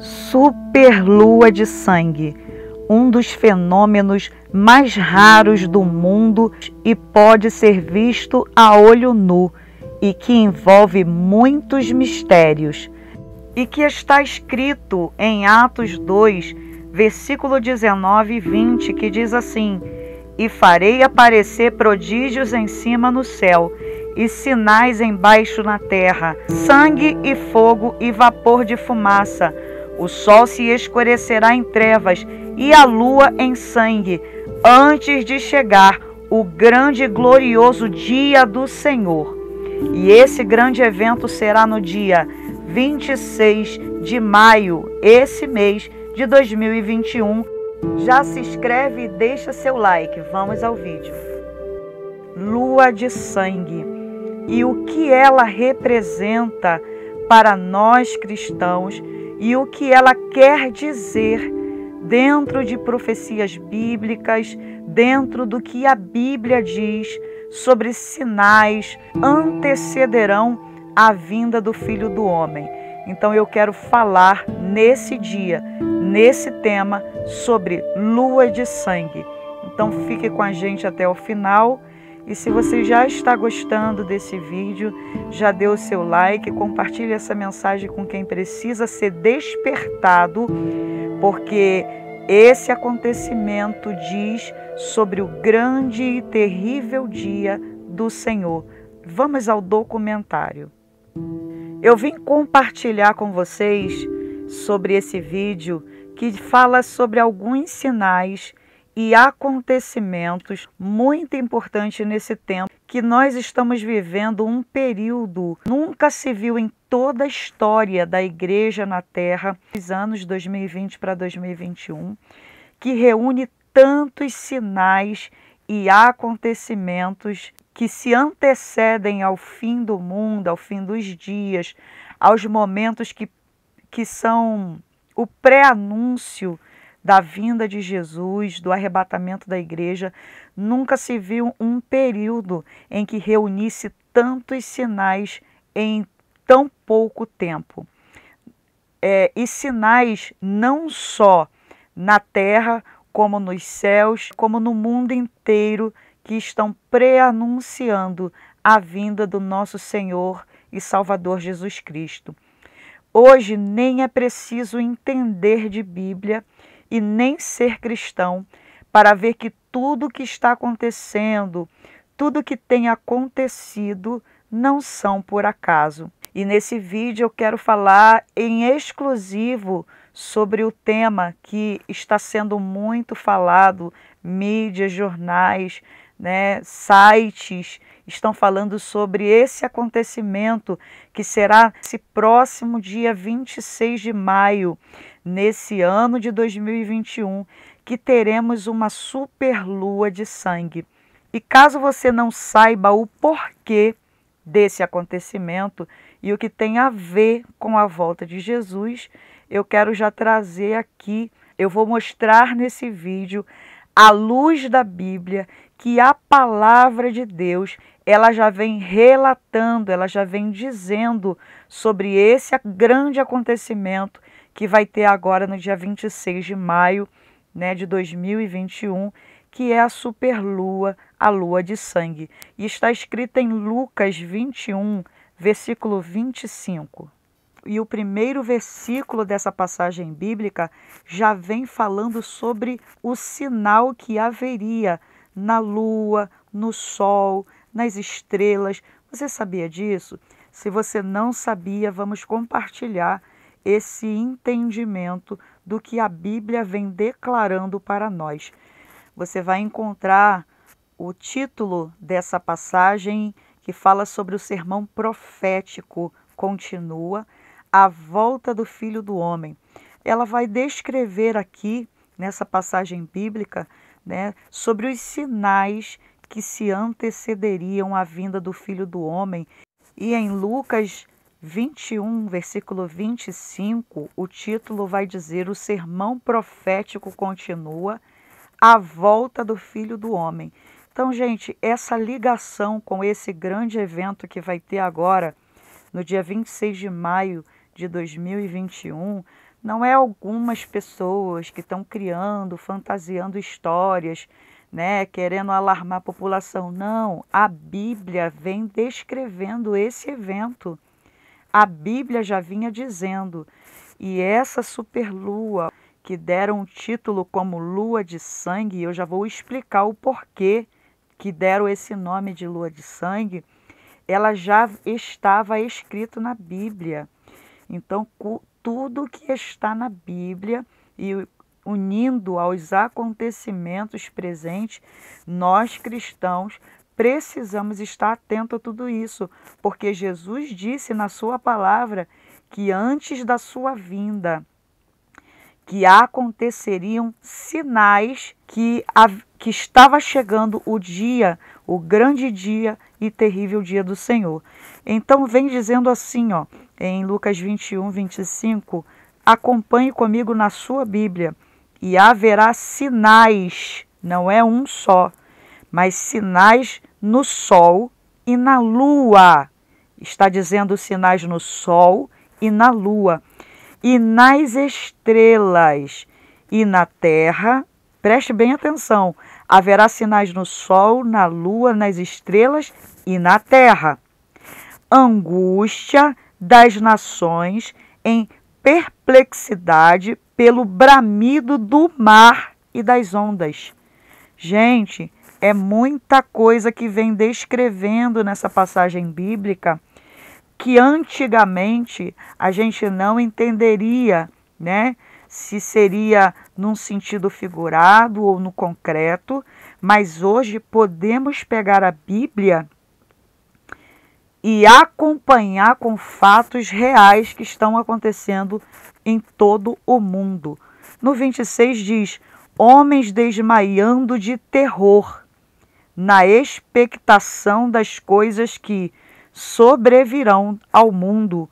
superlua de sangue, um dos fenômenos mais raros do mundo e pode ser visto a olho nu e que envolve muitos mistérios, e que está escrito em Atos 2, versículo 19 e 20, que diz assim: E farei aparecer prodígios em cima no céu, e sinais embaixo na terra, sangue e fogo e vapor de fumaça o sol se escurecerá em trevas e a lua em sangue, antes de chegar o grande e glorioso dia do Senhor. E esse grande evento será no dia 26 de maio, esse mês de 2021. Já se inscreve e deixa seu like. Vamos ao vídeo. Lua de sangue e o que ela representa para nós cristãos e o que ela quer dizer dentro de profecias bíblicas, dentro do que a Bíblia diz sobre sinais antecederão a vinda do Filho do Homem. Então eu quero falar nesse dia, nesse tema sobre lua de sangue. Então fique com a gente até o final e se você já está gostando desse vídeo, já deu o seu like, compartilhe essa mensagem com quem precisa ser despertado, porque esse acontecimento diz sobre o grande e terrível dia do Senhor. Vamos ao documentário. Eu vim compartilhar com vocês sobre esse vídeo que fala sobre alguns sinais e acontecimentos muito importantes nesse tempo que nós estamos vivendo um período nunca se viu em toda a história da igreja na terra, os anos 2020 para 2021, que reúne tantos sinais e acontecimentos que se antecedem ao fim do mundo, ao fim dos dias, aos momentos que, que são o pré-anúncio da vinda de Jesus, do arrebatamento da igreja, nunca se viu um período em que reunisse tantos sinais em tão pouco tempo. É, e sinais não só na terra, como nos céus, como no mundo inteiro, que estão preanunciando a vinda do nosso Senhor e Salvador Jesus Cristo. Hoje nem é preciso entender de Bíblia e nem ser cristão, para ver que tudo que está acontecendo, tudo que tem acontecido, não são por acaso. E nesse vídeo eu quero falar em exclusivo sobre o tema que está sendo muito falado, mídias, jornais, né, sites estão falando sobre esse acontecimento que será esse próximo dia 26 de maio, nesse ano de 2021 que teremos uma superlua de sangue. E caso você não saiba o porquê desse acontecimento e o que tem a ver com a volta de Jesus, eu quero já trazer aqui, eu vou mostrar nesse vídeo a luz da Bíblia que a palavra de Deus, ela já vem relatando, ela já vem dizendo sobre esse grande acontecimento que vai ter agora no dia 26 de maio né, de 2021, que é a superlua, a lua de sangue. E está escrita em Lucas 21, versículo 25. E o primeiro versículo dessa passagem bíblica já vem falando sobre o sinal que haveria na lua, no sol, nas estrelas. Você sabia disso? Se você não sabia, vamos compartilhar esse entendimento do que a Bíblia vem declarando para nós. Você vai encontrar o título dessa passagem que fala sobre o sermão profético, continua, a volta do filho do homem. Ela vai descrever aqui, nessa passagem bíblica, né, sobre os sinais que se antecederiam à vinda do filho do homem. E em Lucas 21, versículo 25, o título vai dizer: O sermão profético continua, a volta do filho do homem. Então, gente, essa ligação com esse grande evento que vai ter agora, no dia 26 de maio de 2021, não é algumas pessoas que estão criando, fantasiando histórias, né, querendo alarmar a população. Não, a Bíblia vem descrevendo esse evento a Bíblia já vinha dizendo. E essa superlua que deram o título como lua de sangue, eu já vou explicar o porquê que deram esse nome de lua de sangue, ela já estava escrito na Bíblia. Então, tudo que está na Bíblia e unindo aos acontecimentos presentes, nós cristãos precisamos estar atento a tudo isso, porque Jesus disse na sua palavra que antes da sua vinda que aconteceriam sinais que, a, que estava chegando o dia, o grande dia e terrível dia do Senhor. Então vem dizendo assim, ó, em Lucas 21, 25, acompanhe comigo na sua Bíblia, e haverá sinais, não é um só, mas sinais no Sol e na Lua. Está dizendo sinais no Sol e na Lua, e nas estrelas e na Terra. Preste bem atenção: haverá sinais no Sol, na Lua, nas estrelas e na Terra. Angústia das nações em perplexidade pelo bramido do mar e das ondas. Gente, é muita coisa que vem descrevendo nessa passagem bíblica que antigamente a gente não entenderia, né? Se seria num sentido figurado ou no concreto, mas hoje podemos pegar a Bíblia e acompanhar com fatos reais que estão acontecendo em todo o mundo. No 26 diz: homens desmaiando de terror na expectação das coisas que sobrevirão ao mundo.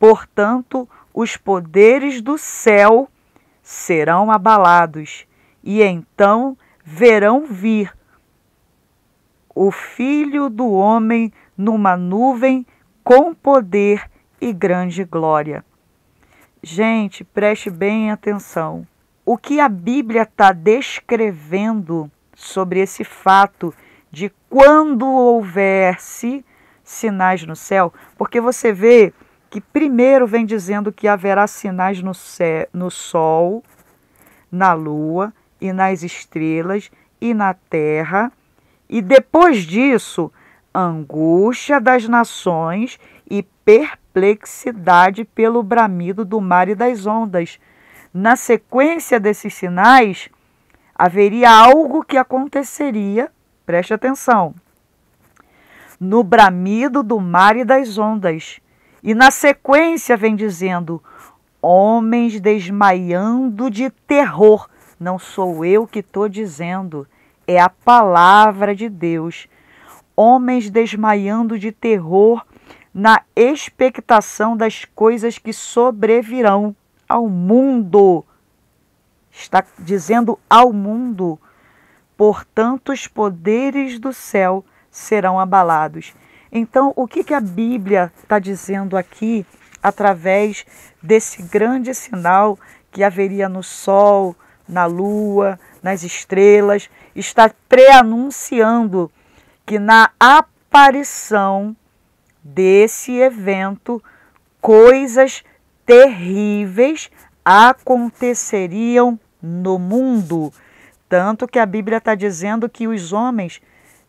Portanto, os poderes do céu serão abalados, e então verão vir o Filho do Homem numa nuvem com poder e grande glória. Gente, preste bem atenção. O que a Bíblia está descrevendo sobre esse fato de quando houvesse sinais no céu, porque você vê que primeiro vem dizendo que haverá sinais no, céu, no sol, na lua e nas estrelas e na terra, e depois disso, angústia das nações e perplexidade pelo bramido do mar e das ondas. Na sequência desses sinais, haveria algo que aconteceria preste atenção, no bramido do mar e das ondas. E na sequência vem dizendo: homens desmaiando de terror. Não sou eu que estou dizendo, é a palavra de Deus. Homens desmaiando de terror na expectação das coisas que sobrevirão ao mundo. Está dizendo ao mundo portanto, os poderes do céu serão abalados. Então, o que, que a Bíblia está dizendo aqui através desse grande sinal que haveria no sol, na lua, nas estrelas? Está preanunciando que na aparição desse evento, coisas terríveis aconteceriam no mundo tanto que a Bíblia está dizendo que os homens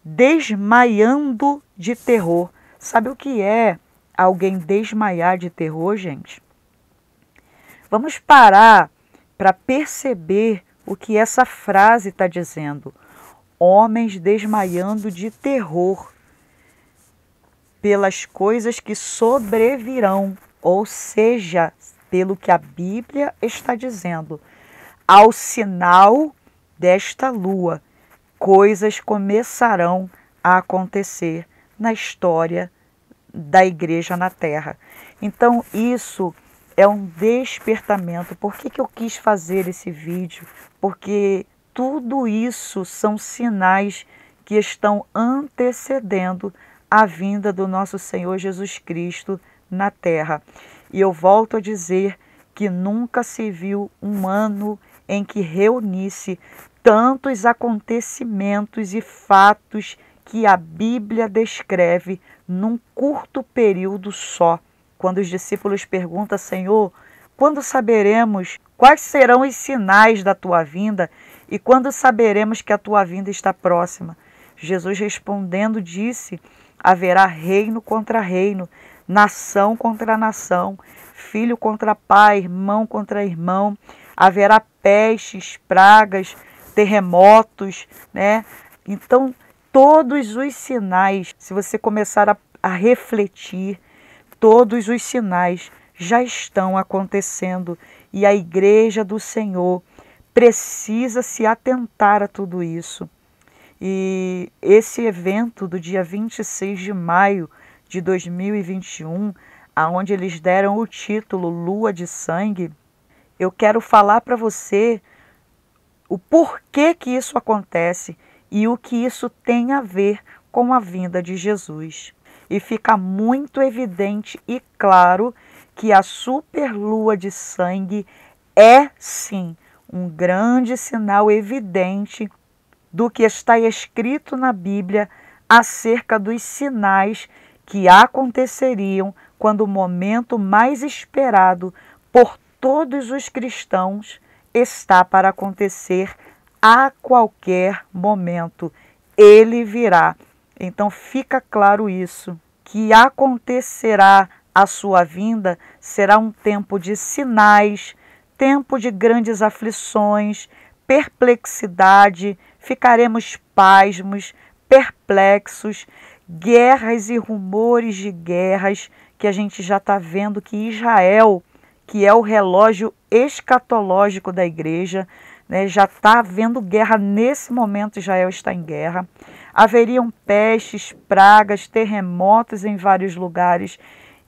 desmaiando de terror. Sabe o que é alguém desmaiar de terror, gente? Vamos parar para perceber o que essa frase está dizendo. Homens desmaiando de terror pelas coisas que sobrevirão, ou seja, pelo que a Bíblia está dizendo, ao sinal desta lua, coisas começarão a acontecer na história da igreja na terra. Então, isso é um despertamento. Por que, que eu quis fazer esse vídeo? Porque tudo isso são sinais que estão antecedendo a vinda do nosso Senhor Jesus Cristo na terra. E eu volto a dizer que nunca se viu um ano em que reunisse tantos acontecimentos e fatos que a Bíblia descreve num curto período só. Quando os discípulos perguntam, Senhor, quando saberemos quais serão os sinais da tua vinda e quando saberemos que a tua vinda está próxima? Jesus respondendo disse: haverá reino contra reino, nação contra nação, filho contra pai, irmão contra irmão, haverá pestes, pragas, terremotos, né? Então, todos os sinais, se você começar a, a refletir, todos os sinais já estão acontecendo e a igreja do Senhor precisa se atentar a tudo isso. E esse evento do dia 26 de maio de 2021, aonde eles deram o título Lua de Sangue, eu quero falar para você o porquê que isso acontece e o que isso tem a ver com a vinda de Jesus. E fica muito evidente e claro que a superlua de sangue é sim um grande sinal evidente do que está escrito na Bíblia acerca dos sinais que aconteceriam quando o momento mais esperado por todos os cristãos está para acontecer a qualquer momento. Ele virá. Então fica claro isso, que acontecerá a sua vinda será um tempo de sinais, tempo de grandes aflições, perplexidade, ficaremos pasmos, perplexos, guerras e rumores de guerras que a gente já está vendo que Israel que é o relógio escatológico da igreja. Né? Já está havendo guerra nesse momento, Israel está em guerra. Haveriam pestes, pragas, terremotos em vários lugares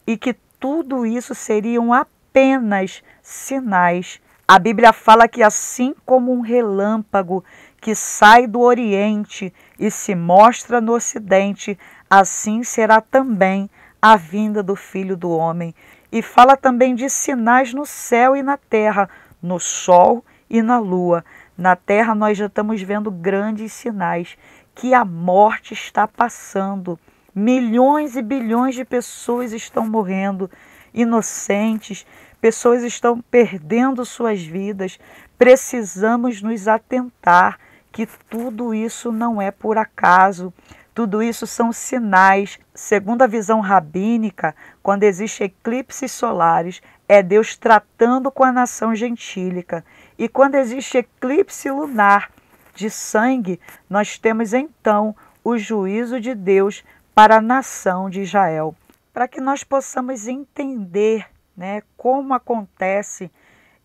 e que tudo isso seriam apenas sinais. A Bíblia fala que assim como um relâmpago que sai do Oriente e se mostra no Ocidente, assim será também a vinda do Filho do Homem. E fala também de sinais no céu e na terra, no sol e na lua. Na terra nós já estamos vendo grandes sinais que a morte está passando. Milhões e bilhões de pessoas estão morrendo, inocentes, pessoas estão perdendo suas vidas. Precisamos nos atentar que tudo isso não é por acaso. Tudo isso são sinais. Segundo a visão rabínica, quando existem eclipses solares, é Deus tratando com a nação gentílica. E quando existe eclipse lunar de sangue, nós temos então o juízo de Deus para a nação de Israel. Para que nós possamos entender né, como acontece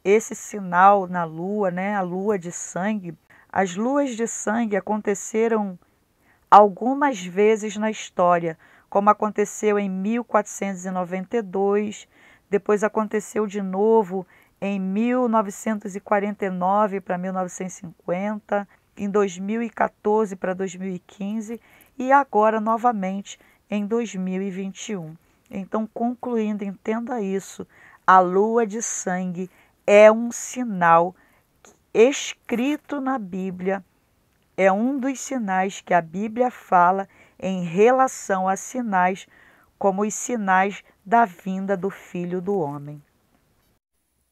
esse sinal na lua, né, a lua de sangue, as luas de sangue aconteceram algumas vezes na história, como aconteceu em 1492, depois aconteceu de novo em 1949 para 1950, em 2014 para 2015 e agora novamente em 2021. Então, concluindo, entenda isso: a lua de sangue é um sinal escrito na Bíblia é um dos sinais que a Bíblia fala em relação a sinais, como os sinais da vinda do Filho do Homem.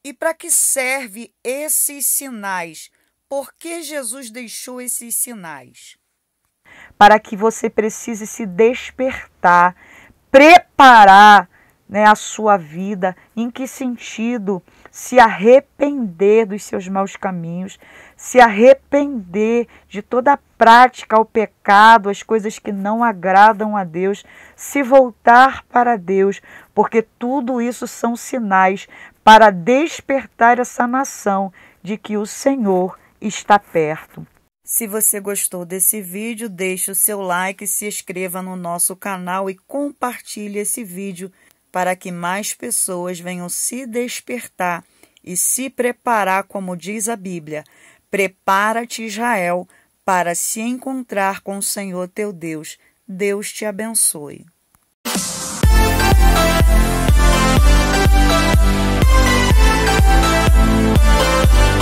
E para que serve esses sinais? Por que Jesus deixou esses sinais? Para que você precise se despertar, preparar né, a sua vida, em que sentido se arrepender dos seus maus caminhos, se arrepender de toda a prática ao pecado, as coisas que não agradam a Deus, se voltar para Deus, porque tudo isso são sinais para despertar essa nação de que o Senhor está perto. Se você gostou desse vídeo, deixe o seu like, se inscreva no nosso canal e compartilhe esse vídeo para que mais pessoas venham se despertar e se preparar, como diz a Bíblia. Prepara-te, Israel, para se encontrar com o Senhor teu Deus. Deus te abençoe. Música